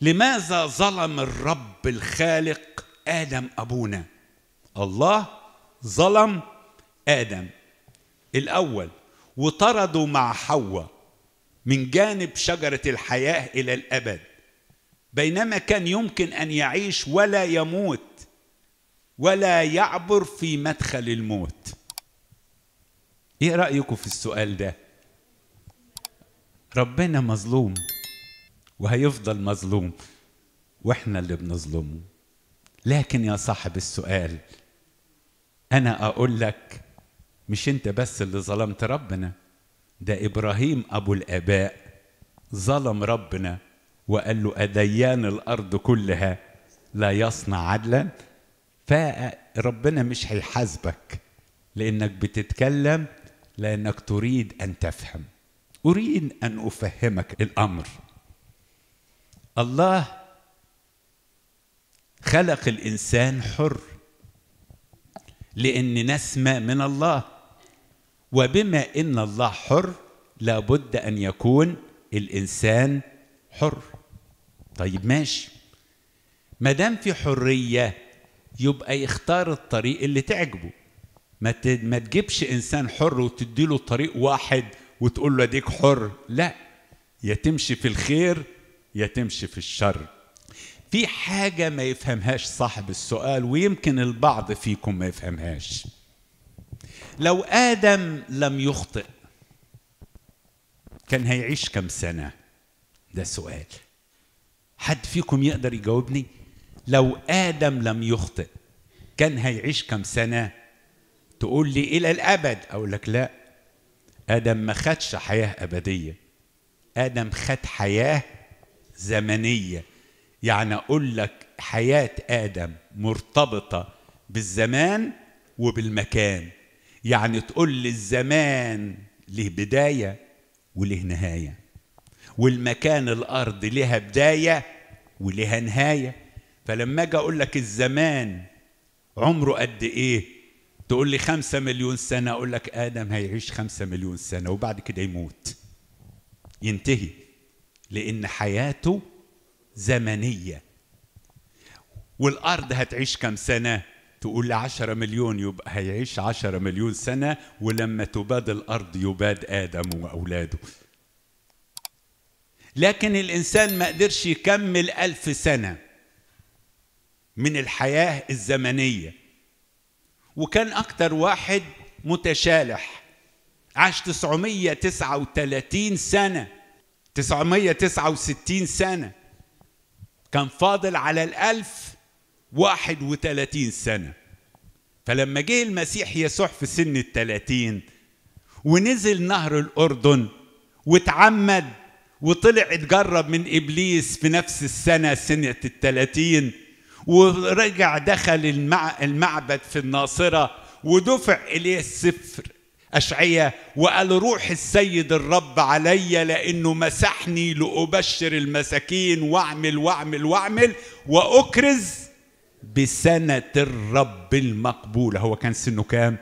لماذا ظلم الرب الخالق آدم أبونا الله ظلم آدم الأول وطرده مع حواء من جانب شجرة الحياة إلى الأبد بينما كان يمكن أن يعيش ولا يموت ولا يعبر في مدخل الموت ايه رأيكم في السؤال ده ربنا مظلوم وهيفضل مظلوم واحنا اللي بنظلمه لكن يا صاحب السؤال انا اقول لك مش انت بس اللي ظلمت ربنا ده ابراهيم ابو الاباء ظلم ربنا وقال له اديان الارض كلها لا يصنع عدلا فربنا مش هيحاسبك لانك بتتكلم لانك تريد ان تفهم اريد ان افهمك الامر الله خلق الانسان حر لان نسمه من الله وبما ان الله حر لابد ان يكون الانسان حر طيب ماشي ما دام في حريه يبقى يختار الطريق اللي تعجبه ما ما تجيبش انسان حر وتديله طريق واحد وتقول له اديك حر لا يا تمشي في الخير يا تمشي في الشر في حاجة ما يفهمهاش صاحب السؤال ويمكن البعض فيكم ما يفهمهاش لو آدم لم يخطئ كان هيعيش كم سنة ده سؤال حد فيكم يقدر يجاوبني لو آدم لم يخطئ كان هيعيش كم سنة تقول لي إلى الأبد أقول لك لا آدم ما خدش حياة أبدية آدم خد حياة زمنيه يعني اقول لك حياه ادم مرتبطه بالزمان وبالمكان يعني تقول لي الزمان له بدايه وله نهايه والمكان الارض لها بدايه ولها نهايه فلما اجي اقول لك الزمان عمره قد ايه تقول لي خمسة مليون سنة أقول لك آدم هيعيش خمسة مليون سنة وبعد كده يموت ينتهي لأن حياته زمنية والأرض هتعيش كم سنة؟ تقول لي 10 مليون يبقى هيعيش 10 مليون سنة ولما تباد الأرض يباد آدم وأولاده لكن الإنسان ما قدرش يكمل ألف سنة من الحياة الزمنية وكان أكتر واحد متشالح عاش 939 سنة 969 سنة كان فاضل على الألف 31 سنة فلما جه المسيح يسوع في سن الثلاثين ونزل نهر الأردن واتعمد وطلع اتجرب من إبليس في نفس السنة سنة الثلاثين ورجع دخل المعبد في الناصرة ودفع إليه السفر أشعية وقال روح السيد الرب عليا لأنه مسحني لأبشر المساكين وأعمل وأعمل وأعمل وأكرز بسنة الرب المقبولة هو كان سنه كام؟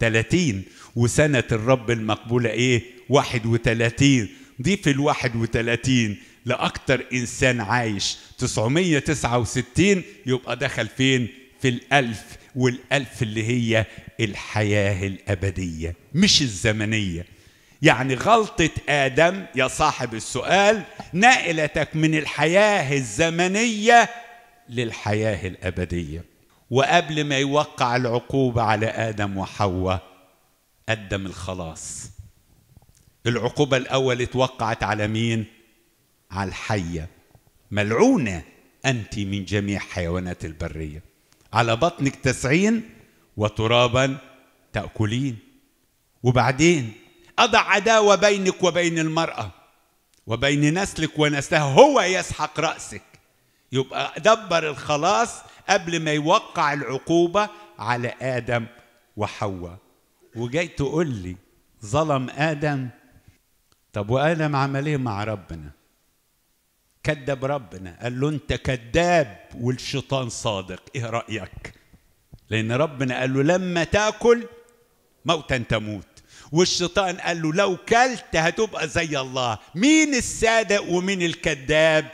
30 وسنة الرب المقبولة إيه؟ 31 ضيف ال 31 لأكتر إنسان عايش 969 يبقى دخل فين؟ في الألف والألف اللي هي الحياة الأبدية مش الزمنية يعني غلطة آدم يا صاحب السؤال نقلتك من الحياة الزمنية للحياة الأبدية وقبل ما يوقع العقوبة على آدم وحواء قدم الخلاص العقوبة الأول اتوقعت على مين؟ على الحية ملعونة أنت من جميع حيوانات البرية على بطنك تسعين وترابا تأكلين وبعدين أضع عداوة بينك وبين المرأة وبين نسلك ونسلها هو يسحق رأسك يبقى دبر الخلاص قبل ما يوقع العقوبة على آدم وحواء وجاي تقول لي ظلم آدم طب وآدم عمل إيه مع ربنا؟ كذب ربنا قال له انت كذاب والشيطان صادق ايه رايك لان ربنا قال له لما تاكل موتا تموت والشيطان قال له لو كلت هتبقى زي الله مين الصادق ومين الكذاب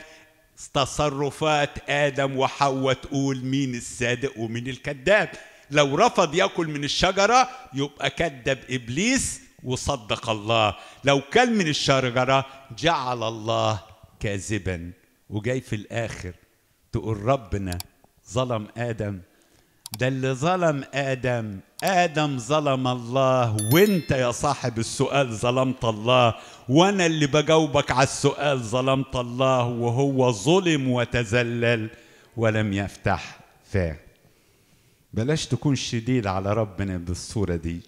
تصرفات ادم وحواء تقول مين الصادق ومين الكذاب لو رفض ياكل من الشجره يبقى كذب ابليس وصدق الله لو كل من الشجره جعل الله كاذبا وجاي في الاخر تقول ربنا ظلم ادم ده اللي ظلم ادم ادم ظلم الله وانت يا صاحب السؤال ظلمت الله وانا اللي بجاوبك على السؤال ظلمت الله وهو ظلم وتذلل ولم يفتح فاه بلاش تكون شديد على ربنا بالصوره دي